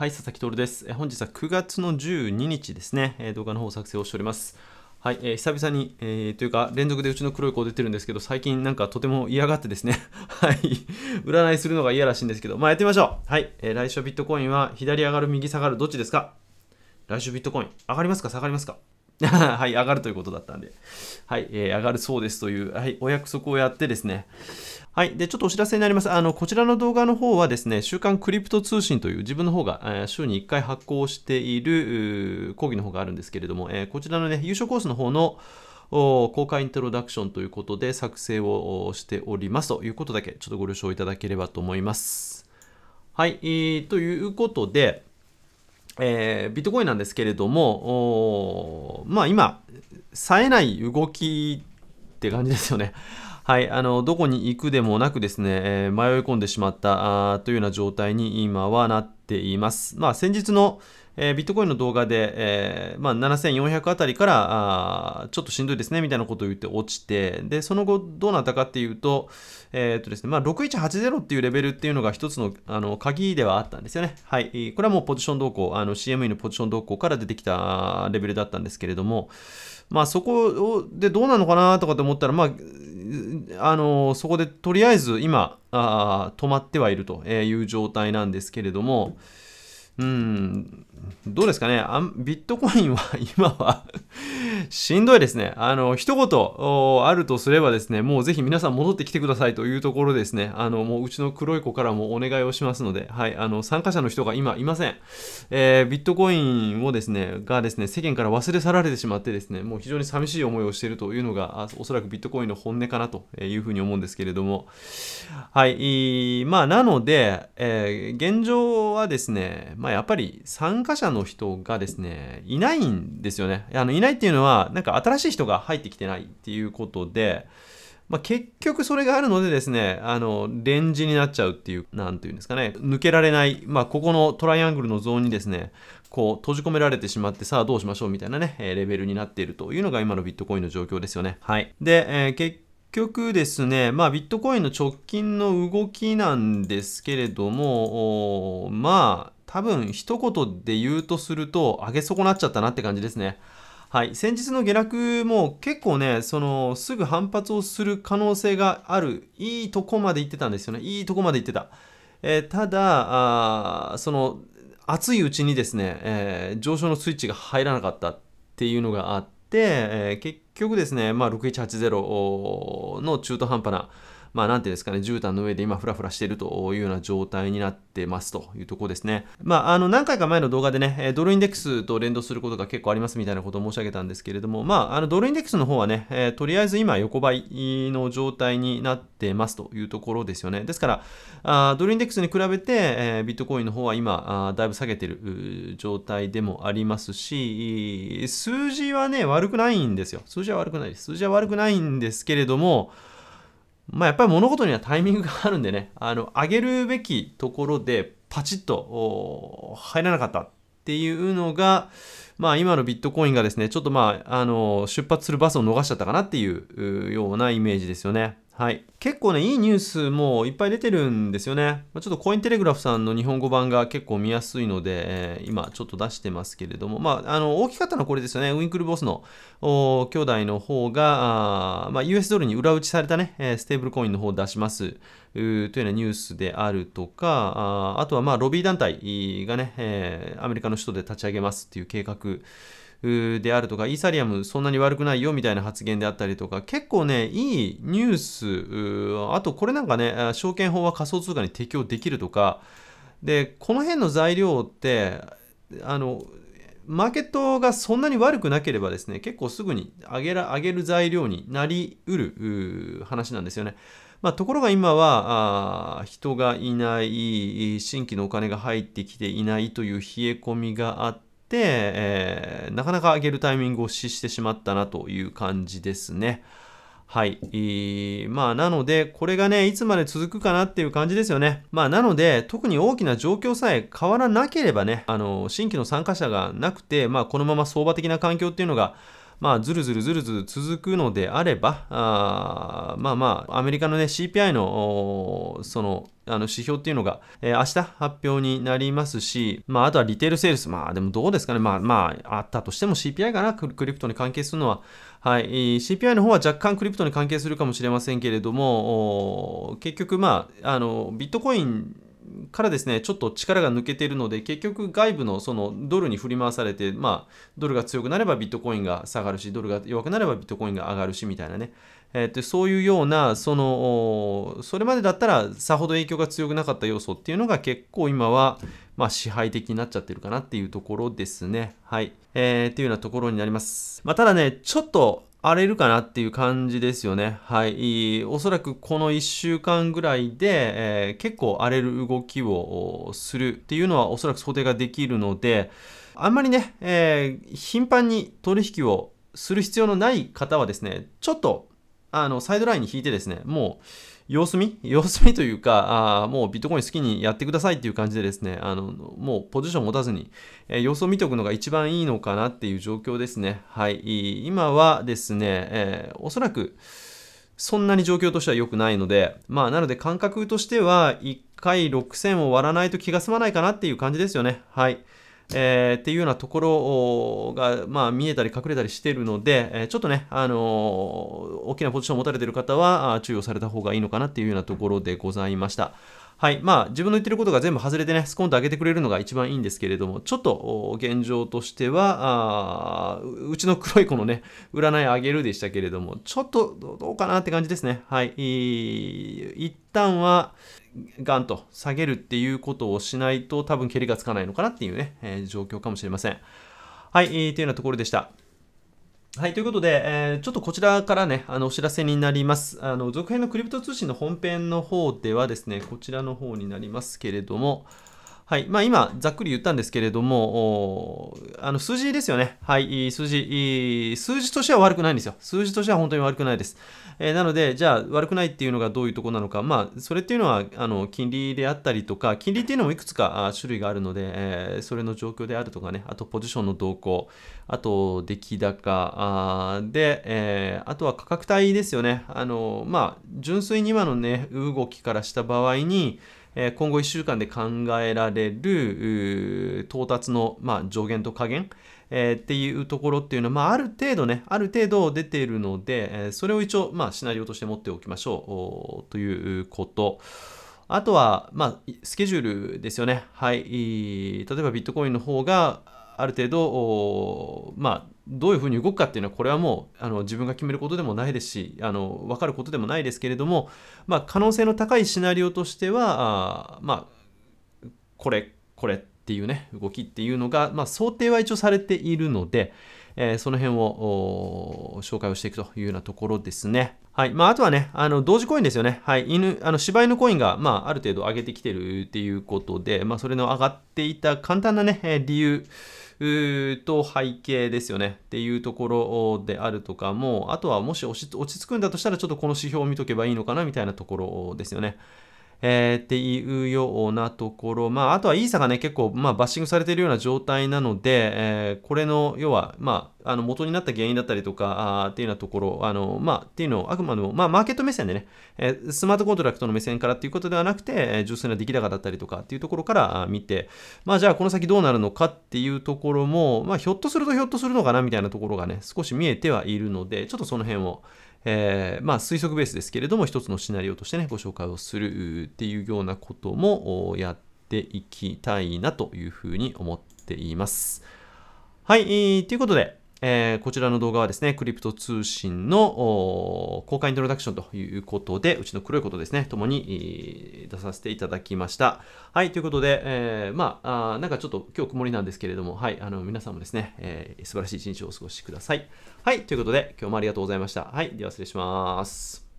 はい、佐々木徹です。本日は9月の12日ですね、動画の方作成をしております。はい、えー、久々に、えー、というか、連続でうちの黒い子出てるんですけど、最近なんかとても嫌がってですね、はい、占いするのが嫌らしいんですけど、まあやってみましょう。はい、えー、来週ビットコインは左上がる、右下がる、どっちですか来週ビットコイン、上がりますか下がりますか はい、上がるということだったんで、はい、えー、上がるそうですという、はい、お約束をやってですね、はい。で、ちょっとお知らせになります。あの、こちらの動画の方はですね、週刊クリプト通信という自分の方が、えー、週に1回発行している講義の方があるんですけれども、えー、こちらのね、優勝コースの方の公開イントロダクションということで作成をしておりますということだけ、ちょっとご了承いただければと思います。はい。えー、ということで、えー、ビットコインなんですけれども、まあ今、冴えない動きって感じですよね。はい、あの、どこに行くでもなくですね、えー、迷い込んでしまったというような状態に今はなっています。まあ、先日の、えー、ビットコインの動画で、えー、まあ、7400あたりからあちょっとしんどいですねみたいなことを言って落ちてでその後どうなったかっていうと,、えーとですねまあ、6180っていうレベルっていうのが一つのあの鍵ではあったんですよね、はい、これはもうポジション動向あの CME のポジション動向から出てきたレベルだったんですけれどもまあそこでどうなのかなとかと思ったら、まあ、あのそこでとりあえず今あ止まってはいるという状態なんですけれども、うん、どうですかねあんビットコインは今は しんどいですね。あの、一言あるとすればですね、もうぜひ皆さん戻ってきてくださいというところですね、あの、もううちの黒い子からもお願いをしますので、はい、あの、参加者の人が今いません。えー、ビットコインをですね、がですね、世間から忘れ去られてしまってですね、もう非常に寂しい思いをしているというのが、おそらくビットコインの本音かなというふうに思うんですけれども、はい、まあ、なので、えー、現状はですね、まあ、やっぱり参加者の人がですね、いないんですよね。あのいないっていうのは、なんか新しい人が入ってきてないっていうことで、まあ、結局それがあるのでですね、あの、レンジになっちゃうっていう、なんていうんですかね、抜けられない、まあ、ここのトライアングルのゾーンにですね、こう、閉じ込められてしまって、さあどうしましょうみたいなね、レベルになっているというのが今のビットコインの状況ですよね。はい。で、えー、結局ですね、まあ、ビットコインの直近の動きなんですけれども、まあ、多分一言で言うとすると、上げ損なっちゃったなって感じですね。はい、先日の下落も結構ね、そのすぐ反発をする可能性がある、いいとこまで行ってたんですよね、いいとこまで行ってた。えー、ただあ、その熱いうちにですね、えー、上昇のスイッチが入らなかったっていうのがあって、、えー、結局ですね、まあ、6180の中途半端なまあなんていうんですかね、絨毯の上で今フラフラしているというような状態になってますというところですね。まああの何回か前の動画でね、ドルインデックスと連動することが結構ありますみたいなことを申し上げたんですけれども、まああのドルインデックスの方はね、えとりあえず今横ばいの状態になってますというところですよね。ですから、あドルインデックスに比べて、えビットコインの方は今あだいぶ下げてる状態でもありますし、数字はね、悪くないんですよ。数字は悪くないです。数字は悪くないんですけれども、まあ、やっぱり物事にはタイミングがあるんでね、あの、上げるべきところでパチッと入らなかったっていうのが、まあ今のビットコインがですね、ちょっとまあ、あの、出発するバスを逃しちゃったかなっていうようなイメージですよね。はい、結構ね、いいニュースもいっぱい出てるんですよね。ちょっとコインテレグラフさんの日本語版が結構見やすいので、えー、今ちょっと出してますけれども、まあ、あの大きかったのはこれですよね。ウィンクルボスの兄弟の方が、まあ、US ドルに裏打ちされたね、ステーブルコインの方を出しますというようなニュースであるとか、ああとはまあロビー団体がね、えー、アメリカの首都で立ち上げますっていう計画。であるとか、イーサリアムそんなに悪くないよみたいな発言であったりとか、結構ね、いいニュース、あとこれなんかね、証券法は仮想通貨に適用できるとか、で、この辺の材料って、あの、マーケットがそんなに悪くなければですね、結構すぐに上げら上げる材料になりうる話なんですよね。まあ、ところが今はあ人がいない、新規のお金が入ってきていないという冷え込みがあって、えー、なかなか上げるタイミングを失してしまったなという感じですね。はい。えー、まあ、なので、これがね、いつまで続くかなっていう感じですよね。まあ、なので、特に大きな状況さえ変わらなければね、あの、新規の参加者がなくて、まあ、このまま相場的な環境っていうのが、まあ、ずるずるずるずる続くのであれば、あまあまあ、アメリカのね、CPI の、その、あの指標っていうのが、えー、明日発表になりますし、まあ、あとはリテールセールス、まあ、でもどうですかね、まあ、まあ、あったとしても CPI かな、クリプトに関係するのは、はい、CPI の方は若干クリプトに関係するかもしれませんけれども、結局、まあ、あの、ビットコインからですね、ちょっと力が抜けているので、結局外部のそのドルに振り回されて、まあ、ドルが強くなればビットコインが下がるし、ドルが弱くなればビットコインが上がるし、みたいなね。えっとそういうような、その、それまでだったらさほど影響が強くなかった要素っていうのが結構今は、まあ、支配的になっちゃってるかなっていうところですね。はい。えー、っていうようなところになります。まあ、ただね、ちょっと、荒れるかなっていう感じですよね。はい。おそらくこの1週間ぐらいで、えー、結構荒れる動きをするっていうのはおそらく想定ができるので、あんまりね、えー、頻繁に取引をする必要のない方はですね、ちょっとあの、サイドラインに引いてですね、もう、様子見 様子見というか、あもうビットコイン好きにやってくださいっていう感じでですね、あの、もうポジション持たずに、えー、様子を見ておくのが一番いいのかなっていう状況ですね。はい。今はですね、えー、おそらく、そんなに状況としては良くないので、まあ、なので感覚としては、1回6000を割らないと気が済まないかなっていう感じですよね。はい。えー、っていうようなところが、まあ、見えたり隠れたりしているので、えー、ちょっとね、あのー、大きなポジションを持たれている方は注意をされた方がいいのかなっていうようなところでございました。はい。まあ、自分の言ってることが全部外れてね、スコンと上げてくれるのが一番いいんですけれども、ちょっと現状としては、あうちの黒い子のね、占い上げるでしたけれども、ちょっとどうかなって感じですね。はい。一旦は、ガンと下げるっていうことをしないと、多分蹴りがつかないのかなっていうね、えー、状況かもしれません。はい、えー、というようなところでした。はい、ということで、えー、ちょっとこちらからね、あのお知らせになります。あの続編のクリプト通信の本編の方ではですね、こちらの方になりますけれども、はい。まあ、今、ざっくり言ったんですけれども、あの、数字ですよね。はい。数字、数字としては悪くないんですよ。数字としては本当に悪くないです。えー、なので、じゃあ、悪くないっていうのがどういうところなのか。まあ、それっていうのは、あの、金利であったりとか、金利っていうのもいくつか種類があるので、えー、それの状況であるとかね、あと、ポジションの動向、あと、出来高、あで、えー、あとは価格帯ですよね。あの、まあ、純粋に今のね、動きからした場合に、え今後1週間で考えられる到達の、ま上限と下限、えっていうところっていうのは、まあ、ある程度ね、ある程度出ているので、えそれを一応、まあ、シナリオとして持っておきましょうということ。あとは、まあ、スケジュールですよね。はい。例えばビットコインの方が、ある程度、まあ、どういうふうに動くかっていうのは、これはもうあの自分が決めることでもないですし、あの分かることでもないですけれども、まあ、可能性の高いシナリオとしては、あまあ、これ、これっていうね、動きっていうのが、まあ、想定は一応されているので、えー、その辺を紹介をしていくというようなところですね。はい。まあ、あとはね、あの、同時コインですよね。はい。犬、あの、柴犬コインが、まあ、ある程度上げてきてるっていうことで、まあ、それの上がっていた簡単なね、理由、と背景ですよねっていうところであるとかも、あとはもし落ち着くんだとしたらちょっとこの指標を見とけばいいのかなみたいなところですよね。えー、っていうようなところ、まあ、あとはイーサがね、結構、まあ、バッシングされているような状態なので、えー、これの、要は、まあ、あの元になった原因だったりとか、あっていうようなところ、あの、まあ、っていうのを、あくまでも、まあ、マーケット目線でね、えー、スマートコントラクトの目線からっていうことではなくて、えー、純粋な出来高だったりとかっていうところから見て、まあ、じゃあ、この先どうなるのかっていうところも、まあ、ひょっとするとひょっとするのかなみたいなところがね、少し見えてはいるので、ちょっとその辺を、えー、まあ、推測ベースですけれども、一つのシナリオとしてね、ご紹介をするっていうようなこともやっていきたいなというふうに思っています。はい、ということで、えー、こちらの動画はですね、クリプト通信の公開イントロダクションということで、うちの黒いことですね、共に出させていただきました。はい、ということで、えー、まあなんかちょっと今日曇りなんですけれども、はい、あの、皆さんもですね、えー、素晴らしい一日をお過ごしください。はい、ということで、今日もありがとうございました。はい、では失礼します。